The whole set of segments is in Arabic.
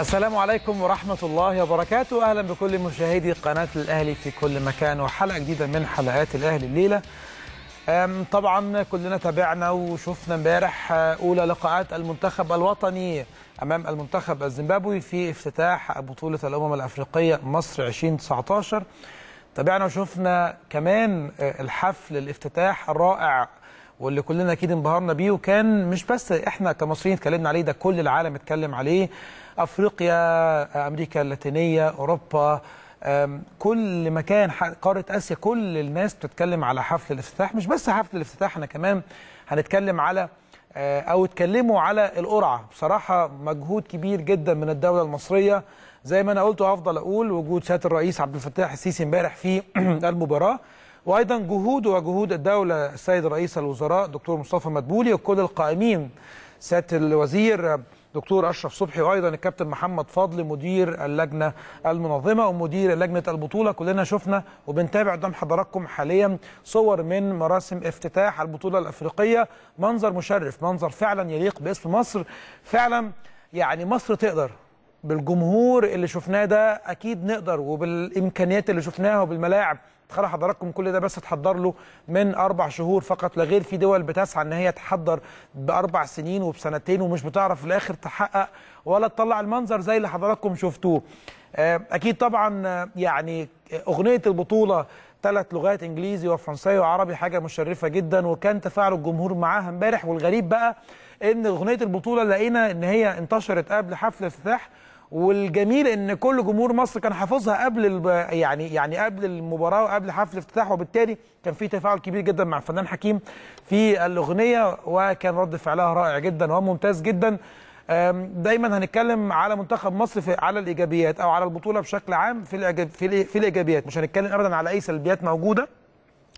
السلام عليكم ورحمة الله وبركاته أهلا بكل مشاهدي قناة الأهلي في كل مكان وحلقة جديدة من حلقات الأهلي الليلة طبعا كلنا تابعنا وشفنا امبارح آه، أولى لقاءات المنتخب الوطني أمام المنتخب الزيمبابوي في افتتاح بطولة الأمم الأفريقية مصر 2019 تابعنا وشفنا كمان آه، الحفل الافتتاح الرائع واللي كلنا اكيد انبهرنا بيه وكان مش بس احنا كمصريين اتكلمنا عليه ده كل العالم اتكلم عليه افريقيا امريكا اللاتينيه اوروبا كل مكان قاره اسيا كل الناس بتتكلم على حفل الافتتاح مش بس حفل الافتتاح احنا كمان هنتكلم على آه، او اتكلموا على القرعه بصراحه مجهود كبير جدا من الدوله المصريه زي ما انا قلت افضل اقول وجود سياده الرئيس عبد الفتاح السيسي امبارح في المباراه وايضا جهود وجهود الدوله السيد رئيس الوزراء دكتور مصطفى مدبولي وكل القائمين سياده الوزير دكتور اشرف صبحي وايضا الكابتن محمد فضل مدير اللجنه المنظمه ومدير لجنه البطوله كلنا شفنا وبنتابع قدام حضراتكم حاليا صور من مراسم افتتاح البطوله الافريقيه منظر مشرف منظر فعلا يليق باسم مصر فعلا يعني مصر تقدر بالجمهور اللي شفناه ده اكيد نقدر وبالامكانيات اللي شفناها وبالملاعب تخيل حضراتكم كل ده بس اتحضر له من اربع شهور فقط لا غير في دول بتسعى ان هي تحضر باربع سنين وبسنتين ومش بتعرف في الاخر تحقق ولا تطلع المنظر زي اللي حضراتكم شفتوه آه، اكيد طبعا آه، يعني اغنيه البطوله ثلاث لغات انجليزي وفرنساوي وعربي حاجه مشرفه جدا وكان تفاعل الجمهور معاها امبارح والغريب بقى ان اغنيه البطوله لقينا ان هي انتشرت قبل حفل الافتتاح والجميل ان كل جمهور مصر كان حافظها قبل يعني يعني قبل المباراه وقبل حفل الافتتاح وبالتالي كان في تفاعل كبير جدا مع الفنان حكيم في الاغنيه وكان رد فعلها رائع جدا وممتاز جدا دايما هنتكلم على منتخب مصر في على الايجابيات او على البطوله بشكل عام في في الايجابيات مش هنتكلم ابدا على اي سلبيات موجوده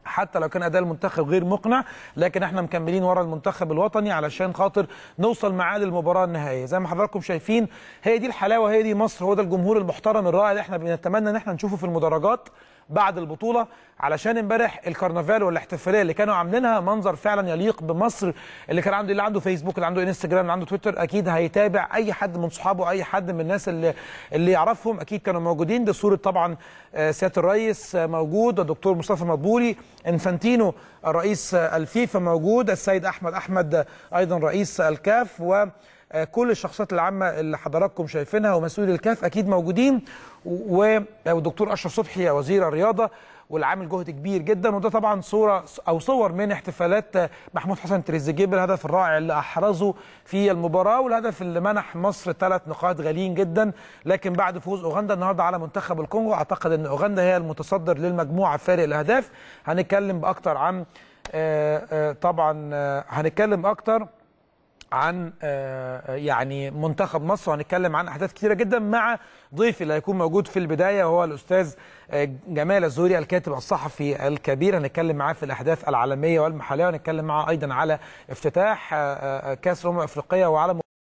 حتى لو كان اداء المنتخب غير مقنع لكن احنا مكملين ورا المنتخب الوطني علشان خاطر نوصل معاه للمباراه النهائيه زي ما حضراتكم شايفين هي دي الحلاوه هي دي مصر هو ده الجمهور المحترم الرائع اللي احنا بنتمنى ان احنا نشوفه في المدرجات بعد البطوله علشان امبارح الكرنفال والاحتفاليه اللي كانوا عاملينها منظر فعلا يليق بمصر اللي كان عنده اللي عنده فيسبوك اللي عنده انستجرام اللي عنده تويتر اكيد هيتابع اي حد من صحابه اي حد من الناس اللي اللي يعرفهم اكيد كانوا موجودين دي صوره طبعا آه، سياده الرئيس آه، موجود الدكتور مصطفى مطبولي انفانتينو رئيس آه، الفيفا موجود السيد احمد احمد ايضا رئيس الكاف و آه، كل الشخصيات العامه اللي حضراتكم شايفينها ومسؤول الكاف اكيد موجودين والدكتور آه، اشرف صبحي آه، وزير الرياضه والعامل جهد كبير جدا وده طبعا صوره او صور من احتفالات محمود حسن تريزيجيه بالهدف الرائع اللي احرزه في المباراه والهدف اللي منح مصر ثلاث نقاط غاليين جدا لكن بعد فوز اوغندا النهارده على منتخب الكونغو اعتقد ان اوغندا هي المتصدر للمجموعه فارق الاهداف هنتكلم باكتر عن طبعا هنتكلم اكتر عن آه، آه، يعني منتخب مصر وهنتكلم عن احداث كتيره جدا مع ضيفي اللي هيكون موجود في البدايه وهو الاستاذ آه، جمال الزوري الكاتب الصحفي الكبير هنتكلم معاه في الاحداث العالميه والمحليه وهنتكلم معاه ايضا على افتتاح كاس الامم الافريقيه وعلى